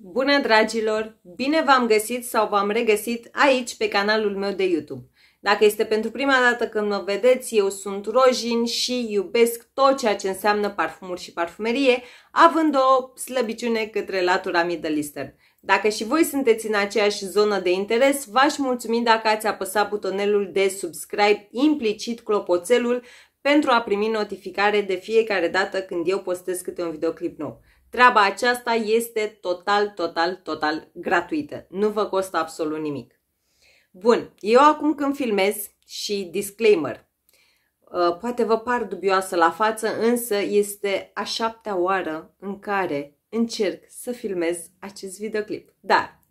Bună dragilor! Bine v-am găsit sau v-am regăsit aici pe canalul meu de YouTube. Dacă este pentru prima dată când mă vedeți, eu sunt Rojin și iubesc tot ceea ce înseamnă parfumuri și parfumerie, având o slăbiciune către latura middle eastern. Dacă și voi sunteți în aceeași zonă de interes, v-aș mulțumi dacă ați apăsat butonelul de subscribe, implicit clopoțelul, pentru a primi notificare de fiecare dată când eu postez câte un videoclip nou. Treaba aceasta este total, total, total gratuită. Nu vă costă absolut nimic. Bun, eu acum când filmez și disclaimer, uh, poate vă par dubioasă la față, însă este a șaptea oară în care încerc să filmez acest videoclip. Dar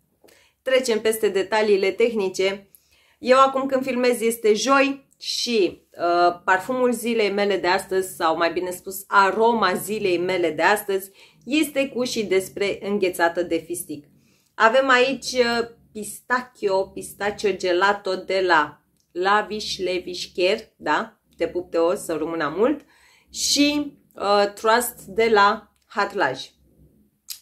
trecem peste detaliile tehnice. Eu acum când filmez este joi, și uh, parfumul zilei mele de astăzi, sau mai bine spus aroma zilei mele de astăzi, este cu și despre înghețată de fistic. Avem aici uh, pistachio, pistachio gelato de la Lavish Levish Care, da? Te pup, o să rămână mult. Și uh, Trust de la Hatlaj.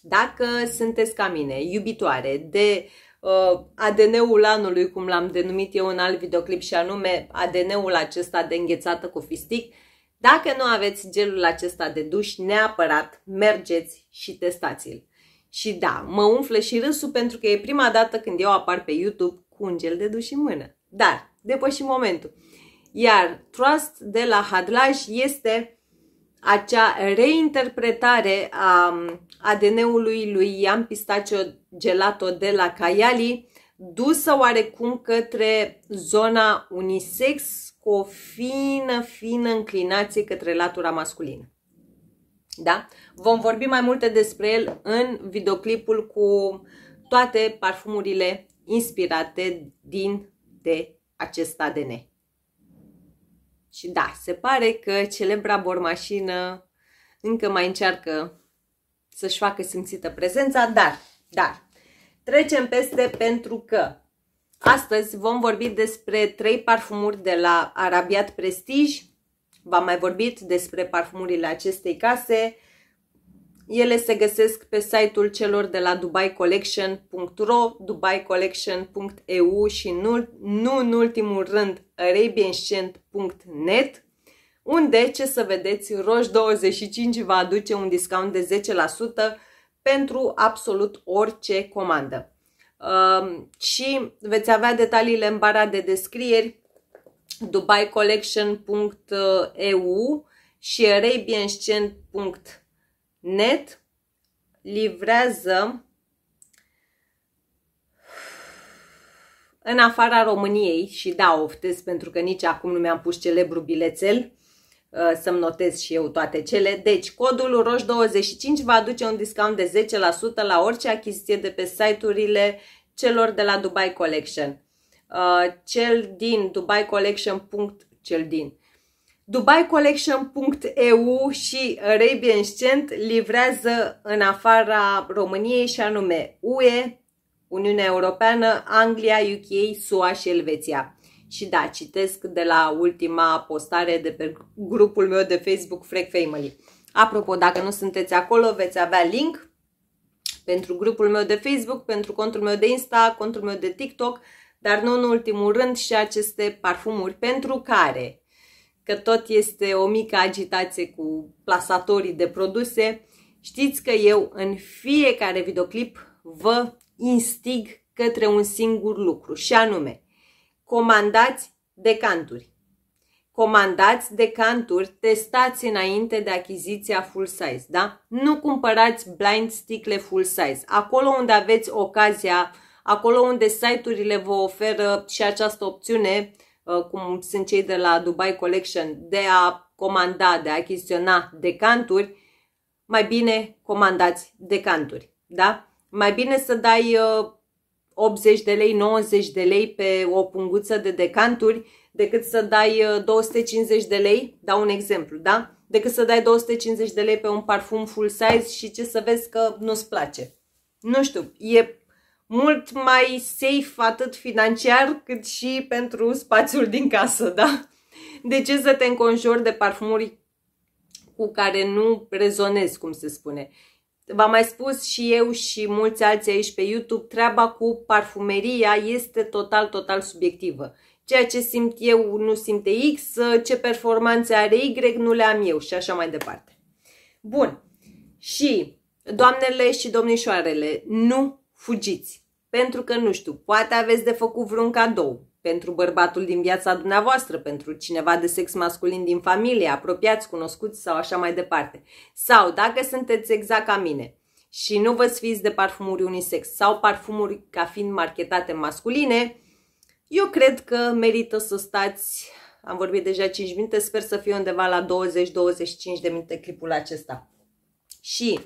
Dacă sunteți ca mine, iubitoare de uh, ADN-ul anului, cum l-am denumit eu în alt videoclip și anume ADN-ul acesta de înghețată cu fistic. Dacă nu aveți gelul acesta de duș, neapărat mergeți și testați-l. Și da, mă umflă și râsul pentru că e prima dată când eu apar pe YouTube cu un gel de duș în mână. Dar depășim momentul. Iar Trust de la Hadlaj este acea reinterpretare a um, ADN-ului lui Ian Pistacio Gelato de la Caiali, dusă oarecum către zona unisex cu o fină, fină înclinație către latura masculină. Da? Vom vorbi mai multe despre el în videoclipul cu toate parfumurile inspirate din de acest ADN. Și da, se pare că celebra bormașină încă mai încearcă să-și facă simțită prezența, dar, dar, trecem peste pentru că astăzi vom vorbi despre trei parfumuri de la Arabiat Prestige. V-am mai vorbit despre parfumurile acestei case. Ele se găsesc pe site-ul celor de la dubaicollection.ro, dubaicollection.eu și nu, nu în ultimul rând arabianscent.net unde, ce să vedeți, Roș25 va aduce un discount de 10% pentru absolut orice comandă. Um, și veți avea detaliile în bara de descrieri dubaicollection.eu și arabianscent.net livrează în afara României și da, oftez pentru că nici acum nu mi-am pus celebru bilețel uh, să-mi notez și eu toate cele. Deci, codul ROJ25 vă aduce un discount de 10% la orice achiziție de pe site-urile celor de la Dubai Collection. Uh, cel din Dubai Collection. Cel din Collection.eu și Arabian Scent livrează în afara României și anume UE, Uniunea Europeană, Anglia, UK, SUA și Elveția. Și da, citesc de la ultima postare de pe grupul meu de Facebook Freak Family. Apropo, dacă nu sunteți acolo, veți avea link pentru grupul meu de Facebook, pentru contul meu de Insta, contul meu de TikTok, dar nu în ultimul rând și aceste parfumuri pentru care, că tot este o mică agitație cu plasatorii de produse, știți că eu în fiecare videoclip vă instig către un singur lucru, și anume, comandați decanturi. Comandați decanturi, testați înainte de achiziția full size, da? Nu cumpărați blind sticle full size. Acolo unde aveți ocazia, acolo unde site-urile vă oferă și această opțiune, uh, cum sunt cei de la Dubai Collection, de a comanda, de a achiziționa decanturi, mai bine comandați decanturi, da? Mai bine să dai 80 uh, de lei, 90 de lei pe o punguță de decanturi decât să dai 250 uh, de lei, dau un exemplu, da? Decât să dai 250 de lei pe un parfum full size și ce să vezi că nu-ți place. Nu știu, e mult mai safe atât financiar cât și pentru spațiul din casă, da? De ce să te înconjori de parfumuri cu care nu rezonezi, cum se spune? V-am mai spus și eu și mulți alții aici pe YouTube, treaba cu parfumeria este total, total subiectivă. Ceea ce simt eu nu simte X, ce performanțe are Y nu le am eu și așa mai departe. Bun. Și doamnele și domnișoarele, nu fugiți. Pentru că, nu știu, poate aveți de făcut vreun cadou, pentru bărbatul din viața dumneavoastră, pentru cineva de sex masculin din familie, apropiați, cunoscuți sau așa mai departe. Sau dacă sunteți exact ca mine și nu vă sfiți de parfumuri unisex sau parfumuri ca fiind marketate masculine, eu cred că merită să stați, am vorbit deja 5 minute, sper să fie undeva la 20-25 de minute clipul acesta. Și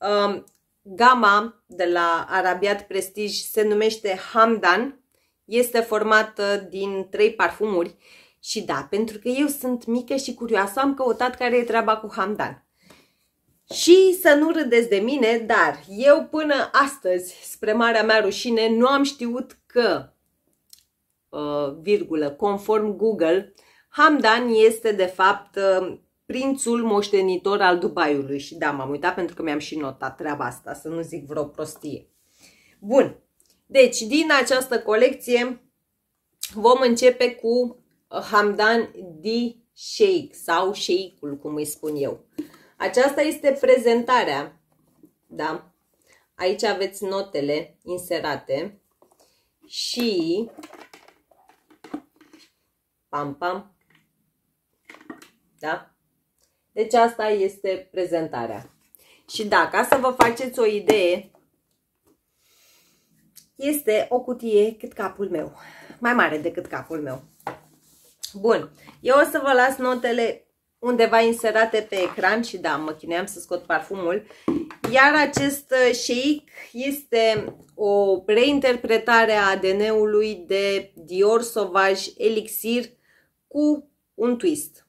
um, gama de la Arabiat Prestige se numește Hamdan, este format din trei parfumuri și da, pentru că eu sunt mică și curioasă, am căutat care e treaba cu Hamdan. Și să nu râdeți de mine, dar eu până astăzi, spre marea mea rușine, nu am știut că, uh, virgulă, conform Google, Hamdan este de fapt uh, prințul moștenitor al Dubaiului. Și da, m-am uitat pentru că mi-am și notat treaba asta, să nu zic vreo prostie. Bun, deci, din această colecție vom începe cu uh, Hamdan Di Sheikh sau Sheikul, cum îi spun eu. Aceasta este prezentarea, da? Aici aveți notele inserate și pam pam, da? Deci asta este prezentarea. Și da, ca să vă faceți o idee este o cutie cât capul meu, mai mare decât capul meu. Bun, eu o să vă las notele undeva inserate pe ecran și da, mă chineam să scot parfumul. Iar acest uh, shake este o reinterpretare a ADN-ului de Dior Sauvage Elixir cu un twist.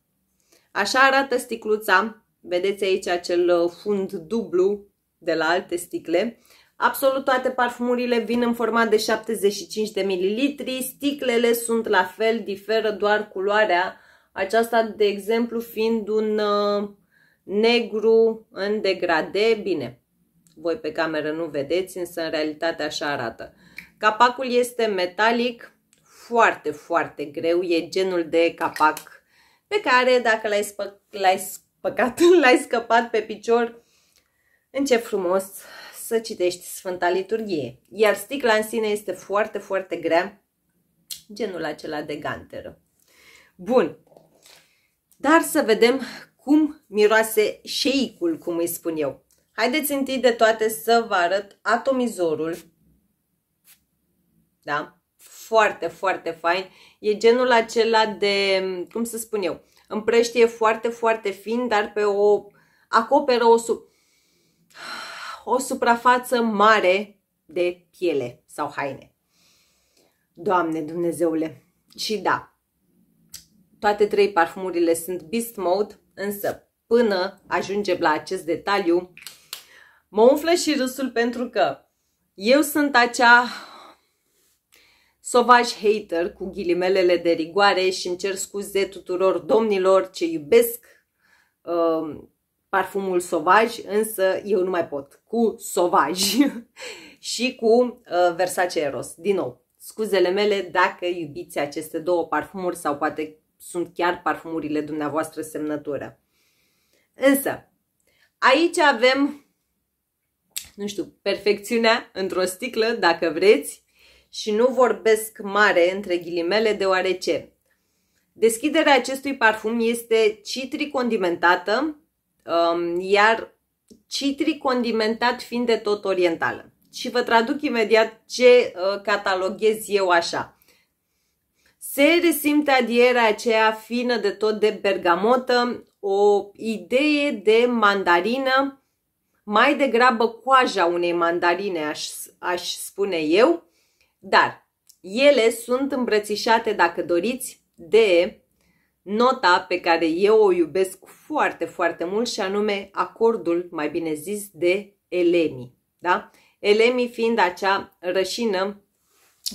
Așa arată sticluța, vedeți aici acel uh, fund dublu de la alte sticle. Absolut toate parfumurile vin în format de 75 de mililitri, sticlele sunt la fel, diferă doar culoarea, aceasta de exemplu fiind un uh, negru în degrade, bine, voi pe cameră nu vedeți, însă în realitate așa arată. Capacul este metalic, foarte, foarte greu, e genul de capac pe care dacă l-ai spă, spăcat, l-ai scăpat pe picior, în ce frumos să citești Sfânta Liturghie. Iar sticla în sine este foarte, foarte grea, genul acela de ganteră. Bun, dar să vedem cum miroase șeicul, cum îi spun eu. Haideți întâi de toate să vă arăt atomizorul. Da? Foarte, foarte fain. E genul acela de, cum să spun eu, împrăștie foarte, foarte fin, dar pe o, acoperă o sub o suprafață mare de piele sau haine. Doamne Dumnezeule! Și da, toate trei parfumurile sunt Beast Mode, însă până ajungem la acest detaliu, mă umflă și râsul pentru că eu sunt acea sovaj hater cu ghilimelele de rigoare și îmi cer scuze tuturor domnilor ce iubesc uh, parfumul Sauvage, însă eu nu mai pot, cu Sauvage și cu uh, Versace Eros. Din nou, scuzele mele dacă iubiți aceste două parfumuri sau poate sunt chiar parfumurile dumneavoastră semnătură. Însă, aici avem, nu știu, perfecțiunea într-o sticlă, dacă vreți, și nu vorbesc mare între ghilimele, deoarece deschiderea acestui parfum este citric condimentată, um, iar citri condimentat fiind de tot orientală. Și vă traduc imediat ce uh, cataloghez eu așa. Se resimte adierea aceea fină de tot de bergamotă, o idee de mandarină, mai degrabă coaja unei mandarine, aș, aș spune eu, dar ele sunt îmbrățișate, dacă doriți, de nota pe care eu o iubesc foarte, foarte mult și anume acordul, mai bine zis, de elemi. Da? Elemi fiind acea rășină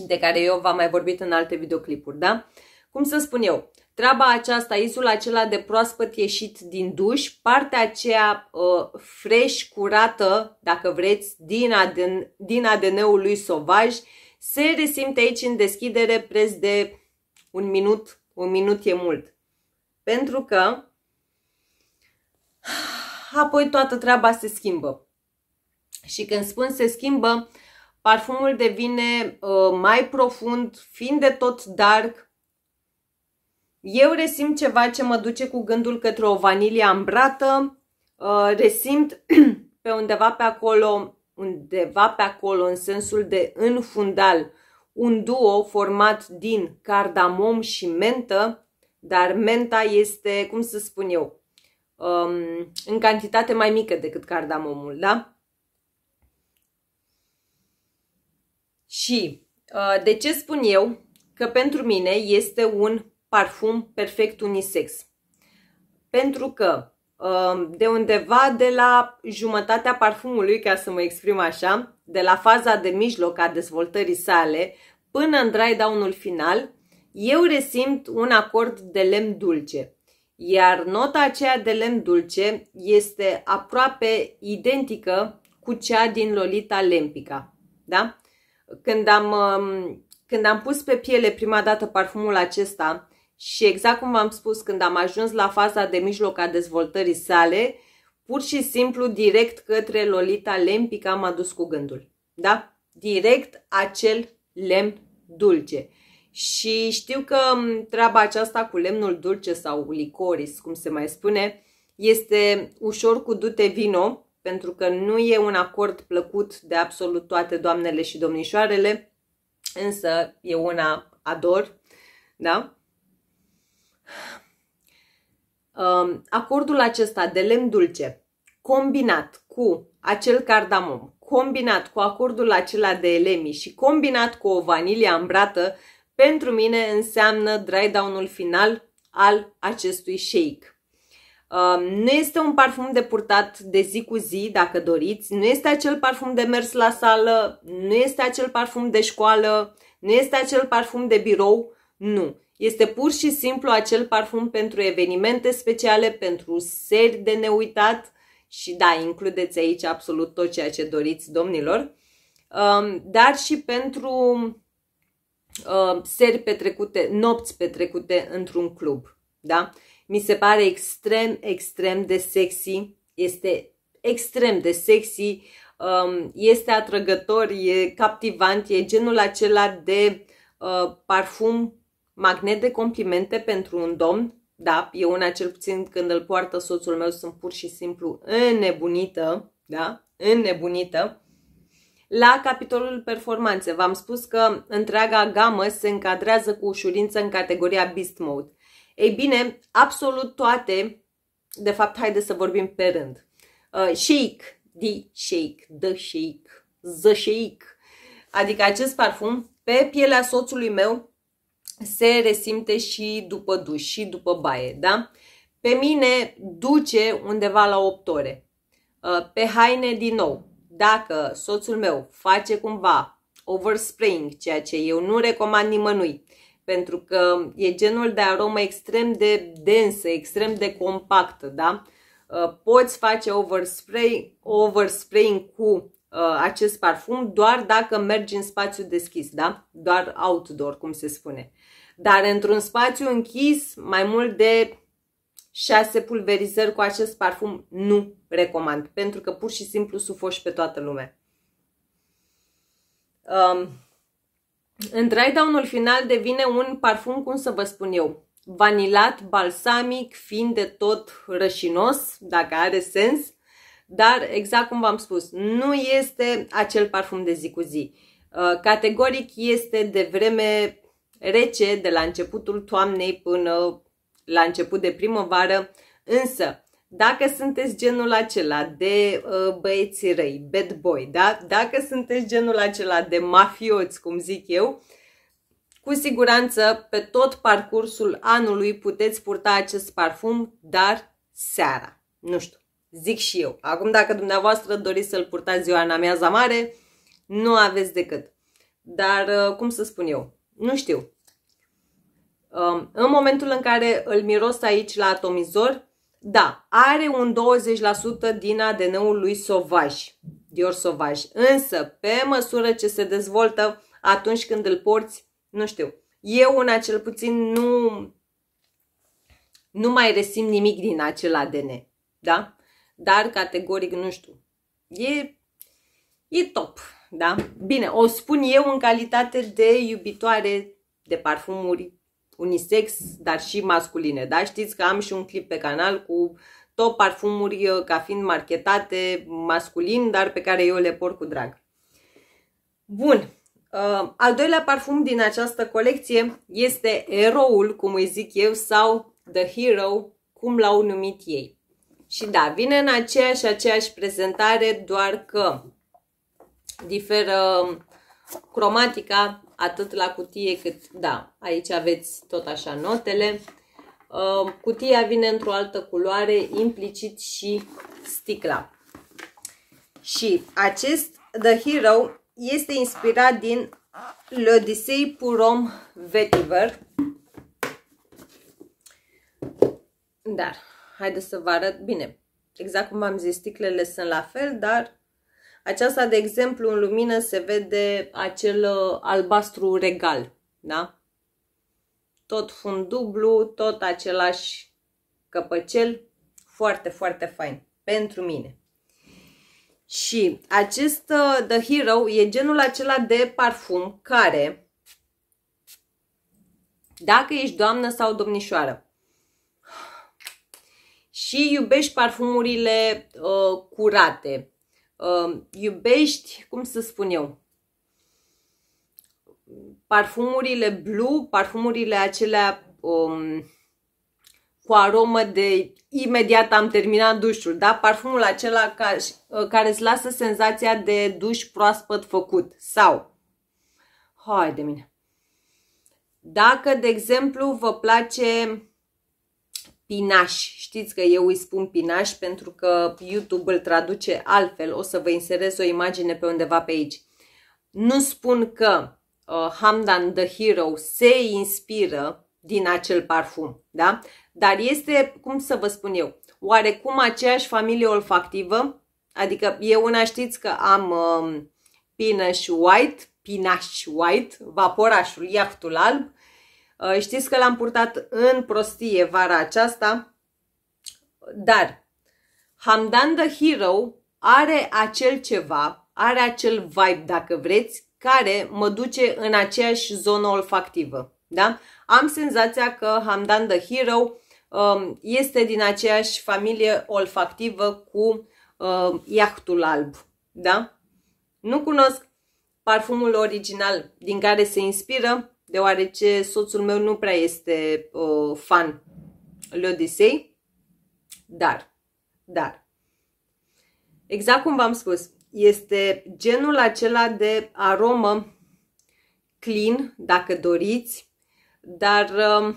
de care eu v-am mai vorbit în alte videoclipuri. Da? Cum să spun eu? Treaba aceasta, isul acela de proaspăt ieșit din duș, partea aceea uh, fresh, curată, dacă vreți, din, ADN, din ADN-ul lui Sovaj, se resimte aici în deschidere preț de un minut, un minut e mult. Pentru că apoi toată treaba se schimbă. Și când spun se schimbă, parfumul devine uh, mai profund, fiind de tot dark. Eu resimt ceva ce mă duce cu gândul către o vanilie ambrată, uh, resimt pe undeva pe acolo, undeva pe acolo în sensul de în fundal, un duo format din cardamom și mentă, dar menta este, cum să spun eu, um, în cantitate mai mică decât cardamomul, da? Și uh, de ce spun eu că pentru mine este un parfum perfect unisex? Pentru că um, de undeva de la jumătatea parfumului, ca să mă exprim așa, de la faza de mijloc a dezvoltării sale până în dry down-ul final, eu resimt un acord de lemn dulce, iar nota aceea de lemn dulce este aproape identică cu cea din Lolita Lempica. Da? Când am, um, când am pus pe piele prima dată parfumul acesta și exact cum v-am spus, când am ajuns la faza de mijloc a dezvoltării sale, pur și simplu direct către Lolita Lempica m-a dus cu gândul. Da? Direct acel lemn dulce. Și știu că treaba aceasta cu lemnul dulce sau licoris, cum se mai spune, este ușor cu dute vino, pentru că nu e un acord plăcut de absolut toate doamnele și domnișoarele, însă e una ador, da? Acordul acesta de lemn dulce combinat cu acel cardamom, combinat cu acordul acela de elemi și combinat cu o vanilie ambrată pentru mine înseamnă dry down-ul final al acestui shake. Um, nu este un parfum de purtat de zi cu zi, dacă doriți, nu este acel parfum de mers la sală, nu este acel parfum de școală, nu este acel parfum de birou, nu. Este pur și simplu acel parfum pentru evenimente speciale, pentru seri de neuitat și da, includeți aici absolut tot ceea ce doriți, domnilor, um, dar și pentru uh, seri petrecute, nopți petrecute într-un club. Da? Mi se pare extrem, extrem de sexy. Este extrem de sexy, um, este atrăgător, e captivant, e genul acela de uh, parfum magnet de complimente pentru un domn. Da, eu una cel puțin când îl poartă soțul meu sunt pur și simplu înnebunită, da, înnebunită. La capitolul performanțe, v-am spus că întreaga gamă se încadrează cu ușurință în categoria Beast Mode. Ei bine, absolut toate, de fapt, haide să vorbim pe rând. Uh, shake, the shake, the shake, the shake, adică acest parfum, pe pielea soțului meu se resimte și după duș, și după baie, da? Pe mine duce undeva la 8 ore. Uh, pe haine din nou, dacă soțul meu face cumva overspraying, ceea ce eu nu recomand nimănui, pentru că e genul de aromă extrem de densă, extrem de compactă, da? Uh, poți face overspray, overspraying cu uh, acest parfum doar dacă mergi în spațiu deschis, da? Doar outdoor, cum se spune. Dar într-un spațiu închis, mai mult de 6 pulverizări cu acest parfum nu recomand, pentru că pur și simplu sufoși pe toată lumea. Um, în dry down-ul final devine un parfum, cum să vă spun eu, vanilat, balsamic, fiind de tot rășinos, dacă are sens, dar exact cum v-am spus, nu este acel parfum de zi cu zi. Uh, categoric este de vreme rece, de la începutul toamnei până la început de primăvară, însă dacă sunteți genul acela de uh, băieți răi, bad boy, da? dacă sunteți genul acela de mafioți, cum zic eu, cu siguranță pe tot parcursul anului puteți purta acest parfum, dar seara. Nu știu, zic și eu. Acum dacă dumneavoastră doriți să-l purtați ziua în amiaza mare, nu aveți decât. Dar, uh, cum să spun eu, nu știu, Um, în momentul în care îl miros aici la atomizor, da, are un 20% din ADN-ul lui sovaj, Dior sovaj. Însă, pe măsură ce se dezvoltă atunci când îl porți, nu știu, eu una cel puțin nu, nu mai resim nimic din acel ADN, da? Dar categoric, nu știu, e, e top, da? Bine, o spun eu în calitate de iubitoare de parfumuri unisex, dar și masculine. Da? Știți că am și un clip pe canal cu top parfumuri uh, ca fiind marketate masculin, dar pe care eu le port cu drag. Bun, uh, al doilea parfum din această colecție este Eroul, cum îi zic eu, sau The Hero, cum l-au numit ei. Și da, vine în aceeași, aceeași prezentare, doar că diferă um, cromatica atât la cutie cât, da, aici aveți tot așa notele. Uh, cutia vine într-o altă culoare, implicit și sticla. Și acest The Hero este inspirat din L'Odyssey Purom Vetiver. Dar, haideți să vă arăt bine. Exact cum am zis, sticlele sunt la fel, dar aceasta, de exemplu, în lumină se vede acel uh, albastru regal, da? Tot fund dublu, tot același căpăcel, foarte, foarte fain pentru mine. Și acest uh, The Hero e genul acela de parfum care, dacă ești doamnă sau domnișoară și iubești parfumurile uh, curate, uh, iubești, cum să spun eu, parfumurile blue, parfumurile acelea um, cu aromă de imediat am terminat dușul, da? Parfumul acela ca, uh, care îți lasă senzația de duș proaspăt făcut sau Hai de mine. Dacă, de exemplu, vă place pinaș. Știți că eu îi spun pinaș pentru că YouTube îl traduce altfel. O să vă inserez o imagine pe undeva pe aici. Nu spun că uh, Hamdan the Hero se inspiră din acel parfum, da? Dar este, cum să vă spun eu, oarecum aceeași familie olfactivă, adică eu una știți că am uh, Pinaș White, Pinaș White, vaporașul, iahtul alb, Uh, știți că l-am purtat în prostie vara aceasta, dar Hamdan the Hero are acel ceva, are acel vibe, dacă vreți, care mă duce în aceeași zonă olfactivă. Da? Am senzația că Hamdan the Hero um, este din aceeași familie olfactivă cu uh, Iahtul Alb. Da? Nu cunosc parfumul original din care se inspiră, deoarece soțul meu nu prea este uh, fan L'Odisei, dar, dar, exact cum v-am spus, este genul acela de aromă clean, dacă doriți, dar uh,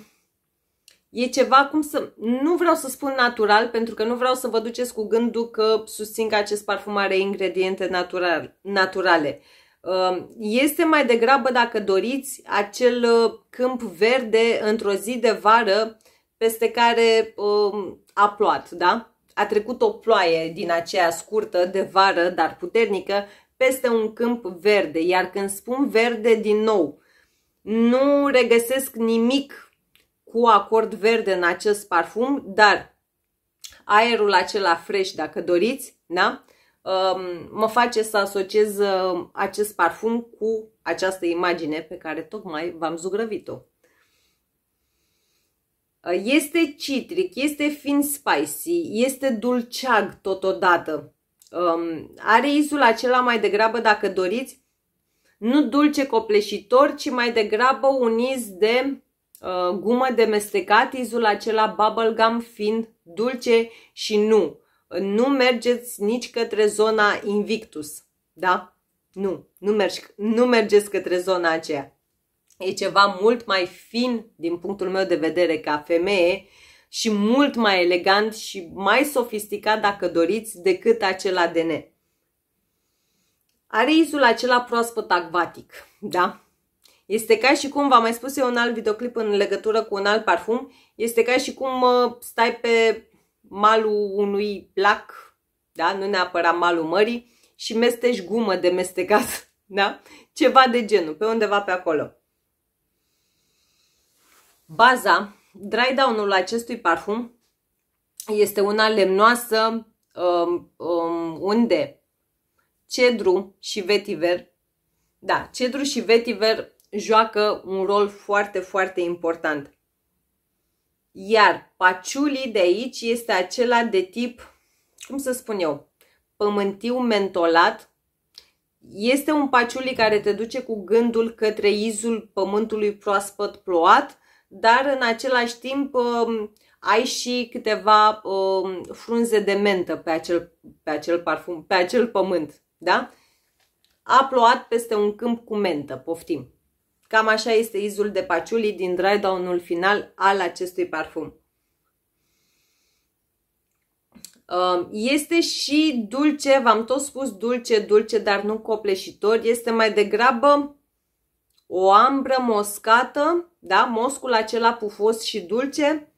e ceva cum să... Nu vreau să spun natural, pentru că nu vreau să vă duceți cu gândul că susțin că acest parfum are ingrediente natural, naturale. Este mai degrabă, dacă doriți, acel uh, câmp verde într-o zi de vară peste care um, a plouat, da? A trecut o ploaie din aceea scurtă de vară, dar puternică, peste un câmp verde. Iar când spun verde, din nou, nu regăsesc nimic cu acord verde în acest parfum, dar aerul acela fresh, dacă doriți, da? mă face să asociez uh, acest parfum cu această imagine pe care tocmai v-am zugrăvit-o. Uh, este citric, este fin spicy, este dulceag totodată. Um, are izul acela mai degrabă, dacă doriți, nu dulce copleșitor, ci mai degrabă un iz de uh, gumă de mestecat, izul acela bubblegum fin, dulce și nu nu mergeți nici către zona Invictus, da? Nu, nu, mergi, nu mergeți către zona aceea. E ceva mult mai fin din punctul meu de vedere ca femeie și mult mai elegant și mai sofisticat dacă doriți decât acela de ne. Are izul acela proaspăt acvatic, da? Este ca și cum, v-am mai spus eu un alt videoclip în legătură cu un alt parfum, este ca și cum stai pe malul unui lac, da? nu neapărat malul mării, și mesteci gumă de mestecat, da? ceva de genul, pe undeva pe acolo. Baza, dry down-ul acestui parfum este una lemnoasă, um, um, unde cedru și vetiver, da, cedru și vetiver joacă un rol foarte, foarte important. Iar paciulii de aici este acela de tip, cum să spun eu, pământiu mentolat. Este un paciuli care te duce cu gândul către izul pământului proaspăt plouat, dar în același timp um, ai și câteva um, frunze de mentă pe acel, pe acel parfum, pe acel pământ, da? A plouat peste un câmp cu mentă, poftim. Cam așa este izul de paciuli din down ul final al acestui parfum. Um, este și dulce, v-am tot spus dulce, dulce, dar nu copleșitor. Este mai degrabă o ambră moscată, da? Moscul acela pufos și dulce.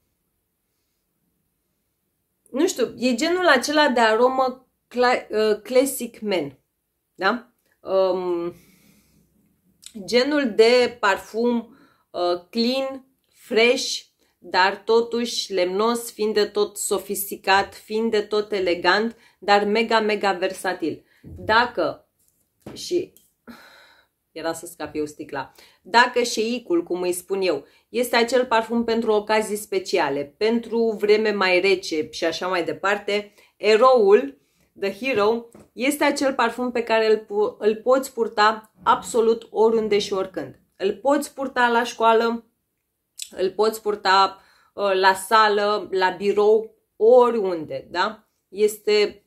Nu știu, e genul acela de aromă cla- uh, classic men, da? Um, genul de parfum uh, clean, fresh, dar totuși lemnos, fiind de tot sofisticat, fiind de tot elegant, dar mega, mega versatil. Dacă și era să scap eu sticla. Dacă șeicul, cum îi spun eu, este acel parfum pentru ocazii speciale, pentru vreme mai rece și așa mai departe, eroul The Hero este acel parfum pe care îl, îl poți purta absolut oriunde și oricând. Îl poți purta la școală, îl poți purta uh, la sală, la birou, oriunde, da? Este,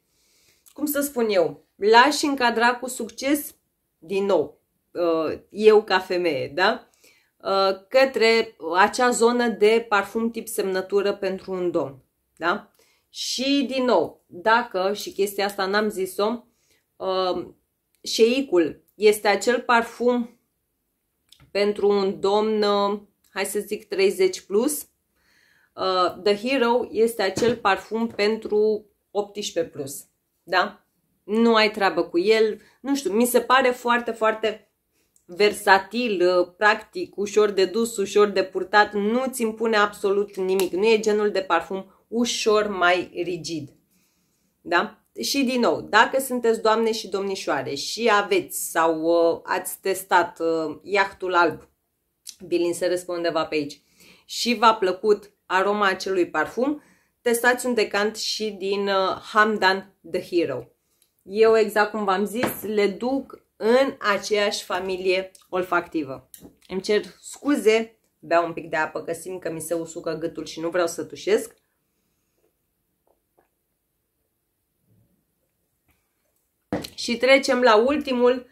cum să spun eu, l-aș încadra cu succes, din nou, uh, eu ca femeie, da? Uh, către acea zonă de parfum tip semnătură pentru un domn, da? Și din nou, dacă, și chestia asta n-am zis-o, uh, șeicul este acel parfum pentru un domn, uh, hai să zic 30 plus, uh, The Hero este acel parfum pentru 18 plus, da? Nu ai treabă cu el, nu știu, mi se pare foarte, foarte versatil, uh, practic, ușor de dus, ușor de purtat, nu ți impune absolut nimic, nu e genul de parfum ușor mai rigid. Da? Și din nou, dacă sunteți doamne și domnișoare și aveți sau uh, ați testat uh, iahtul alb, Bilin se răspunde undeva pe aici, și v-a plăcut aroma acelui parfum, testați un decant și din uh, Hamdan The Hero. Eu, exact cum v-am zis, le duc în aceeași familie olfactivă. Îmi cer scuze, beau un pic de apă că simt că mi se usucă gâtul și nu vreau să tușesc. Și trecem la ultimul,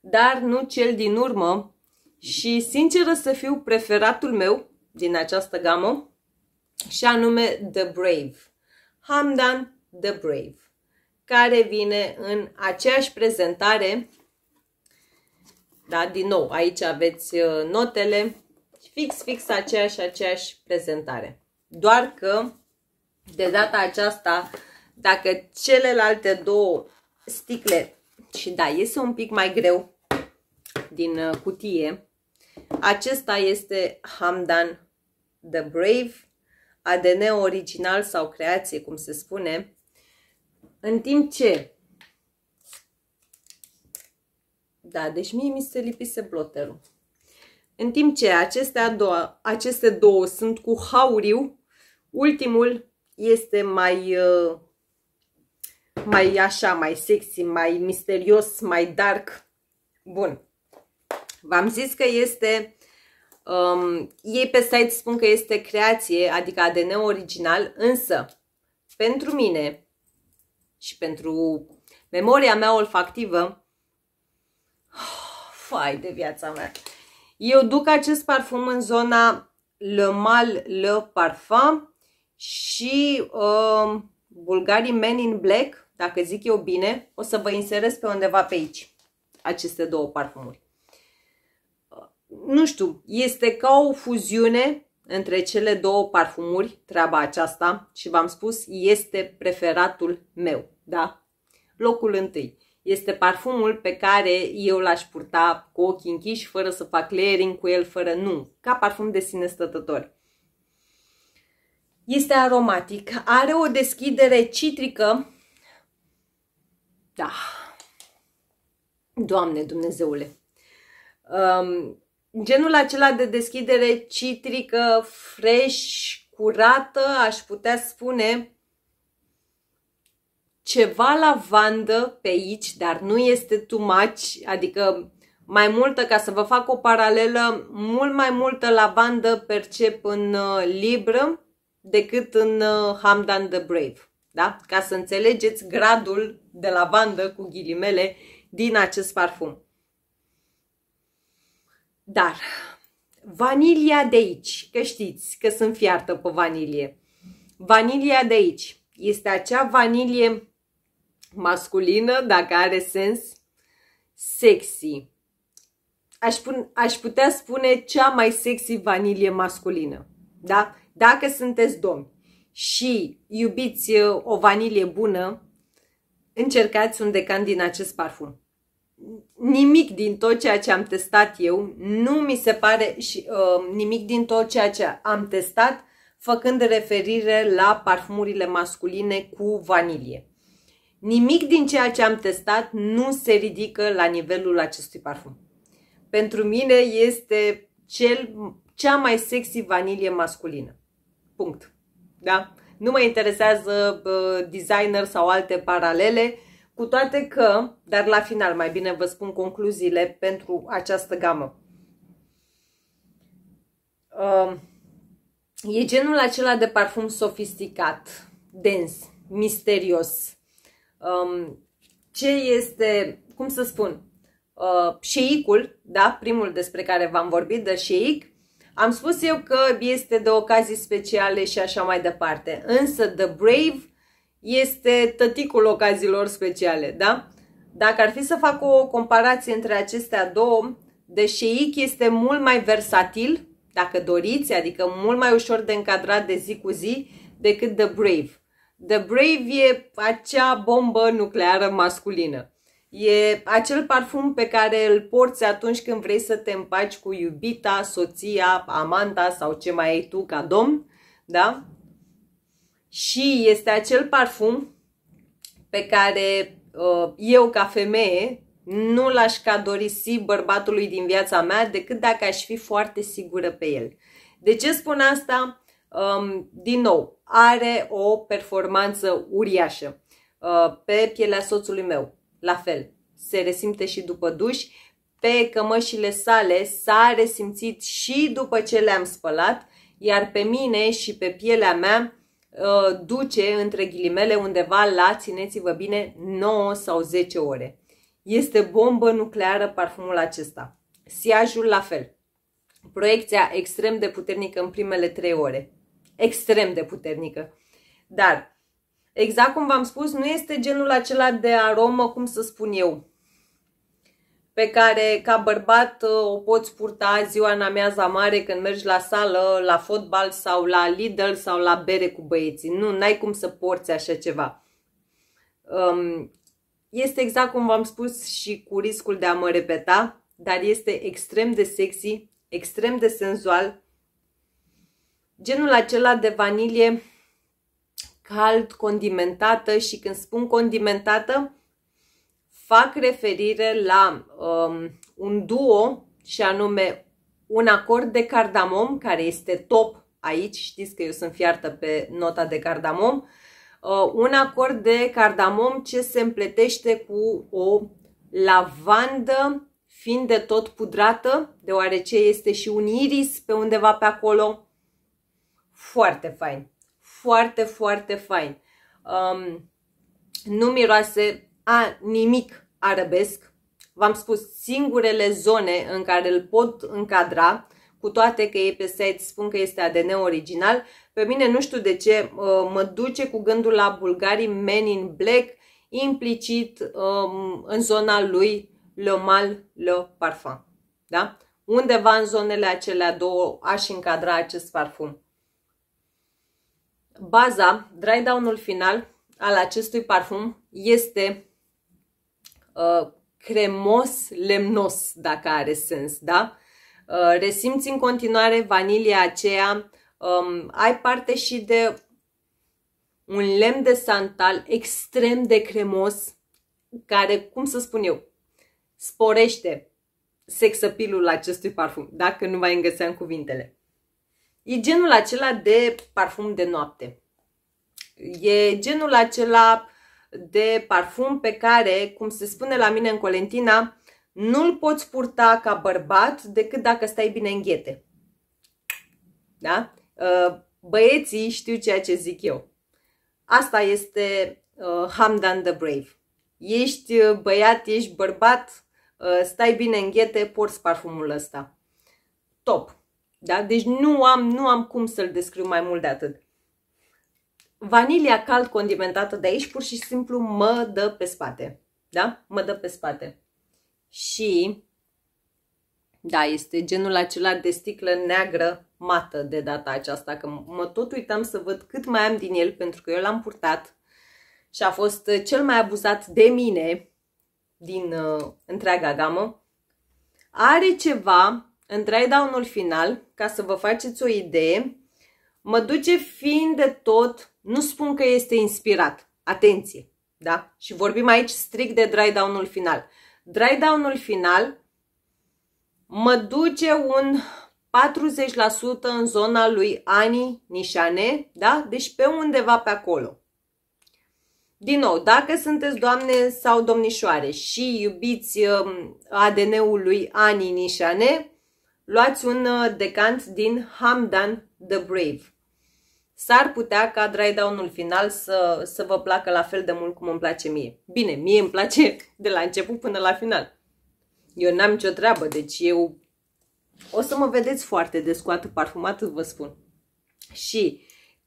dar nu cel din urmă. Și sinceră să fiu preferatul meu din această gamă și anume The Brave. Hamdan The Brave, care vine în aceeași prezentare. Da, din nou, aici aveți uh, notele, fix, fix aceeași, aceeași prezentare. Doar că, de data aceasta, dacă celelalte două sticle și da, iese un pic mai greu din uh, cutie. Acesta este Hamdan The Brave, ADN original sau creație, cum se spune. În timp ce... Da, deci mie mi se lipise bloterul. În timp ce acestea două, aceste două sunt cu hauriu, ultimul este mai uh, mai așa, mai sexy, mai misterios, mai dark. Bun. V-am zis că este... Um, ei pe site spun că este creație, adică ADN original, însă pentru mine și pentru memoria mea olfactivă, oh, fai de viața mea, eu duc acest parfum în zona Le Mal Le Parfum și um, Bulgarii Men in Black dacă zic eu bine, o să vă inserez pe undeva pe aici aceste două parfumuri. Nu știu, este ca o fuziune între cele două parfumuri, treaba aceasta, și v-am spus, este preferatul meu, da? Locul întâi. Este parfumul pe care eu l-aș purta cu ochii închiși, fără să fac layering cu el, fără nu, ca parfum de sine stătător. Este aromatic, are o deschidere citrică da. Doamne Dumnezeule. Um, genul acela de deschidere citrică, fresh, curată, aș putea spune ceva lavandă pe aici, dar nu este too much, adică mai multă, ca să vă fac o paralelă, mult mai multă lavandă percep în uh, Libră decât în uh, Hamdan the Brave. Da? Ca să înțelegeți gradul de lavandă cu ghilimele din acest parfum. Dar vanilia de aici, că știți că sunt fiartă pe vanilie. Vanilia de aici este acea vanilie masculină, dacă are sens, sexy. Aș, pun, aș putea spune cea mai sexy vanilie masculină. Da? Dacă sunteți domni și iubiți uh, o vanilie bună, încercați un decan din acest parfum. Nimic din tot ceea ce am testat eu, nu mi se pare și uh, nimic din tot ceea ce am testat făcând referire la parfumurile masculine cu vanilie. Nimic din ceea ce am testat nu se ridică la nivelul acestui parfum. Pentru mine este cel, cea mai sexy vanilie masculină. Punct. Da? Nu mă interesează uh, designer sau alte paralele, cu toate că, dar la final mai bine vă spun concluziile pentru această gamă. Uh, e genul acela de parfum sofisticat, dens, misterios. Um, ce este, cum să spun, uh, șeicul, da, primul despre care v-am vorbit, de șeic, am spus eu că este de ocazii speciale și așa mai departe. Însă The Brave este tăticul ocazilor speciale, da? Dacă ar fi să fac o comparație între acestea două, The Sheik este mult mai versatil, dacă doriți, adică mult mai ușor de încadrat de zi cu zi, decât The Brave. The Brave e acea bombă nucleară masculină. E acel parfum pe care îl porți atunci când vrei să te împaci cu iubita, soția, amanta sau ce mai ai tu ca domn, da? Și este acel parfum pe care uh, eu ca femeie nu l-aș cadorisi bărbatului din viața mea decât dacă aș fi foarte sigură pe el. De ce spun asta? Um, din nou, are o performanță uriașă uh, pe pielea soțului meu la fel, se resimte și după duș, pe cămășile sale s-a resimțit și după ce le-am spălat, iar pe mine și pe pielea mea ă, duce, între ghilimele, undeva la, țineți-vă bine, 9 sau 10 ore. Este bombă nucleară parfumul acesta. Siajul la fel. Proiecția extrem de puternică în primele 3 ore. Extrem de puternică. Dar exact cum v-am spus, nu este genul acela de aromă, cum să spun eu, pe care ca bărbat uh, o poți purta ziua în amiaza mare când mergi la sală, la fotbal sau la Lidl sau la bere cu băieții. Nu, n-ai cum să porți așa ceva. Um, este exact cum v-am spus și cu riscul de a mă repeta, dar este extrem de sexy, extrem de senzual. Genul acela de vanilie cald, condimentată și când spun condimentată, fac referire la um, un duo și anume un acord de cardamom care este top aici, știți că eu sunt fiartă pe nota de cardamom, uh, un acord de cardamom ce se împletește cu o lavandă fiind de tot pudrată, deoarece este și un iris pe undeva pe acolo. Foarte fain! foarte, foarte fain. Um, nu miroase a nimic arabesc. V-am spus singurele zone în care îl pot încadra, cu toate că e pe site spun că este ADN original. Pe mine nu știu de ce uh, mă duce cu gândul la bulgarii Men in Black, implicit um, în zona lui Le Mal Le Parfum. Da? Undeva în zonele acelea două aș încadra acest parfum baza, dry down-ul final al acestui parfum este uh, cremos lemnos, dacă are sens, da? Uh, resimți în continuare vanilia aceea, um, ai parte și de un lemn de santal extrem de cremos, care, cum să spun eu, sporește sexapilul acestui parfum, dacă nu mai îngăseam cuvintele. E genul acela de parfum de noapte. E genul acela de parfum pe care, cum se spune la mine în Colentina, nu-l poți purta ca bărbat decât dacă stai bine în ghete. Da? Uh, băieții știu ceea ce zic eu. Asta este uh, Hamdan the Brave. Ești uh, băiat, ești bărbat, stai bine în ghete, porți parfumul ăsta. Top! Da? Deci nu am, nu am cum să-l descriu mai mult de atât. Vanilia cald condimentată de aici pur și simplu mă dă pe spate. Da? Mă dă pe spate. Și, da, este genul acela de sticlă neagră mată de data aceasta, că mă tot uitam să văd cât mai am din el, pentru că eu l-am purtat și a fost cel mai abuzat de mine din uh, întreaga gamă. Are ceva în dry-down-ul final, ca să vă faceți o idee, mă duce fiind de tot, nu spun că este inspirat, atenție, da? Și vorbim aici strict de dry-down-ul final. Dry-down-ul final mă duce un 40% în zona lui Ani Nișane, da? Deci pe undeva pe acolo. Din nou, dacă sunteți doamne sau domnișoare și iubiți um, ADN-ul lui Ani Nișane, Luați un uh, decant din Hamdan the Brave. S-ar putea ca dry down-ul final să, să vă placă la fel de mult cum îmi place mie. Bine, mie îmi place de la început până la final. Eu n-am nicio treabă, deci eu o să mă vedeți foarte des cu atât parfumat, vă spun. Și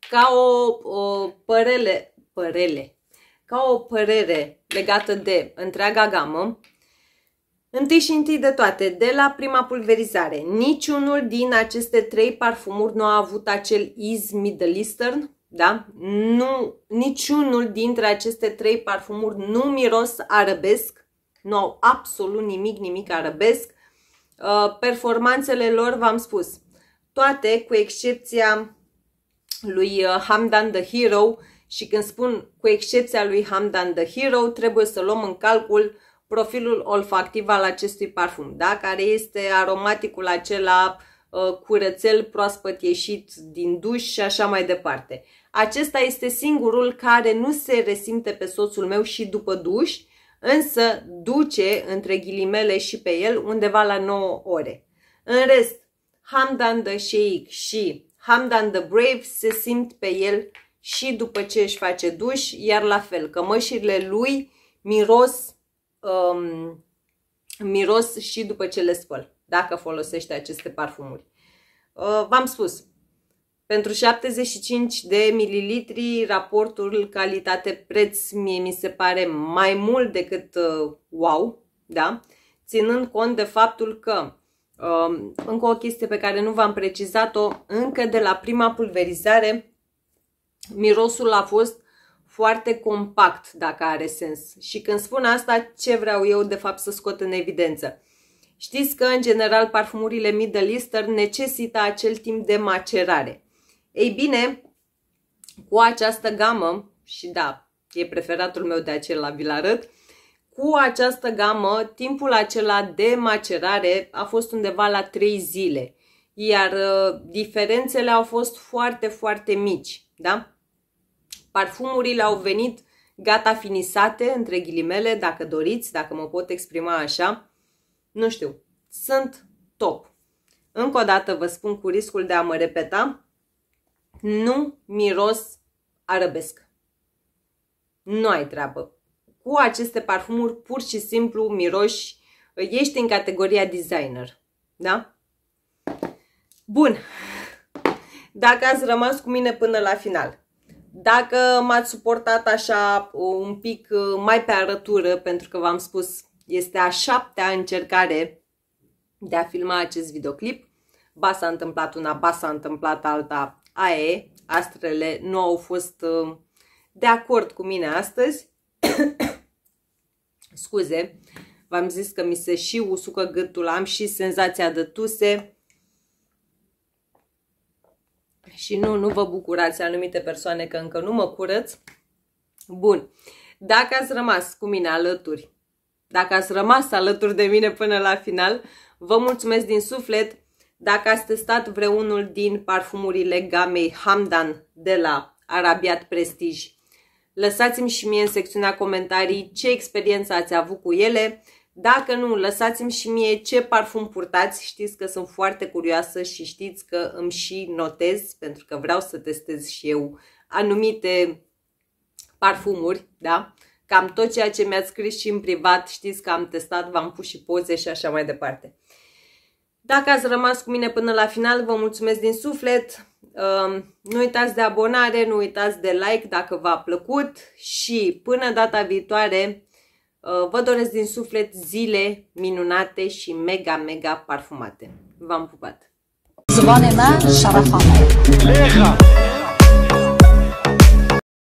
ca o, o părele, părele, ca o părere legată de întreaga gamă, Întâi și întâi de toate, de la prima pulverizare, niciunul din aceste trei parfumuri nu a avut acel Is Middle Eastern, da? Nu, niciunul dintre aceste trei parfumuri nu miros arabesc, nu au absolut nimic, nimic arabesc. Uh, performanțele lor, v-am spus, toate, cu excepția lui uh, Hamdan the Hero, și când spun cu excepția lui Hamdan the Hero, trebuie să luăm în calcul uh, profilul olfactiv al acestui parfum, da? care este aromaticul acela uh, curățel proaspăt ieșit din duș și așa mai departe. Acesta este singurul care nu se resimte pe soțul meu și după duș, însă duce între ghilimele și pe el undeva la 9 ore. În rest, Hamdan the Sheikh și Hamdan the Brave se simt pe el și după ce își face duș, iar la fel, cămășirile lui miros um, miros și după ce le spăl, dacă folosești aceste parfumuri. Uh, v-am spus, pentru 75 de mililitri, raportul calitate-preț mie mi se pare mai mult decât uh, wow, da? ținând cont de faptul că um, încă o chestie pe care nu v-am precizat-o, încă de la prima pulverizare mirosul a fost foarte compact, dacă are sens. Și când spun asta, ce vreau eu de fapt să scot în evidență? Știți că, în general, parfumurile Middle Eastern necesită acel timp de macerare. Ei bine, cu această gamă, și da, e preferatul meu de acela, vi-l arăt, cu această gamă, timpul acela de macerare a fost undeva la 3 zile, iar uh, diferențele au fost foarte, foarte mici, da? Parfumurile au venit gata finisate, între ghilimele, dacă doriți, dacă mă pot exprima așa. Nu știu, sunt top. Încă o dată vă spun cu riscul de a mă repeta, nu miros arabesc. Nu ai treabă. Cu aceste parfumuri pur și simplu miroși, ești în categoria designer. Da? Bun. Dacă ați rămas cu mine până la final. Dacă m-ați suportat așa uh, un pic uh, mai pe arătură, pentru că v-am spus, este a șaptea încercare de a filma acest videoclip. Ba s-a întâmplat una, ba s-a întâmplat alta, Aie, astrele nu au fost uh, de acord cu mine astăzi. Scuze, v-am zis că mi se și usucă gâtul, am și senzația de tuse și nu, nu vă bucurați anumite persoane că încă nu mă curăț. Bun, dacă ați rămas cu mine alături, dacă ați rămas alături de mine până la final, vă mulțumesc din suflet. Dacă ați testat vreunul din parfumurile gamei Hamdan de la Arabiat Prestige, lăsați-mi și mie în secțiunea comentarii ce experiență ați avut cu ele dacă nu, lăsați-mi și mie ce parfum purtați, știți că sunt foarte curioasă și știți că îmi și notez, pentru că vreau să testez și eu anumite parfumuri, da? Cam tot ceea ce mi-ați scris și în privat, știți că am testat, v-am pus și poze și așa mai departe. Dacă ați rămas cu mine până la final, vă mulțumesc din suflet. Ehm, nu uitați de abonare, nu uitați de like dacă v-a plăcut și până data viitoare Uh, vă doresc din suflet zile minunate și mega, mega parfumate. V-am pupat! Zvane mea, șarafa mea!